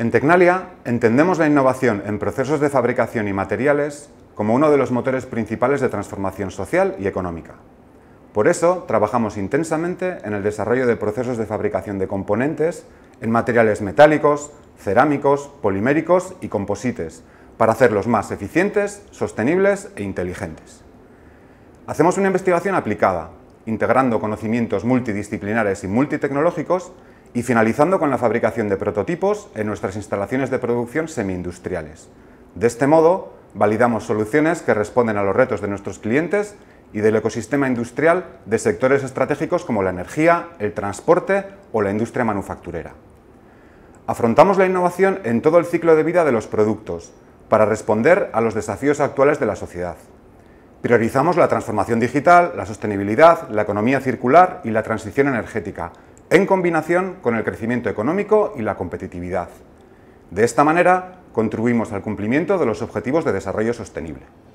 En Tecnalia entendemos la innovación en procesos de fabricación y materiales como uno de los motores principales de transformación social y económica. Por eso trabajamos intensamente en el desarrollo de procesos de fabricación de componentes en materiales metálicos, cerámicos, poliméricos y composites, para hacerlos más eficientes, sostenibles e inteligentes. Hacemos una investigación aplicada, integrando conocimientos multidisciplinares y multitecnológicos y finalizando con la fabricación de prototipos en nuestras instalaciones de producción semi-industriales. De este modo, validamos soluciones que responden a los retos de nuestros clientes y del ecosistema industrial de sectores estratégicos como la energía, el transporte o la industria manufacturera. Afrontamos la innovación en todo el ciclo de vida de los productos para responder a los desafíos actuales de la sociedad. Priorizamos la transformación digital, la sostenibilidad, la economía circular y la transición energética, en combinación con el crecimiento económico y la competitividad. De esta manera, contribuimos al cumplimiento de los Objetivos de Desarrollo Sostenible.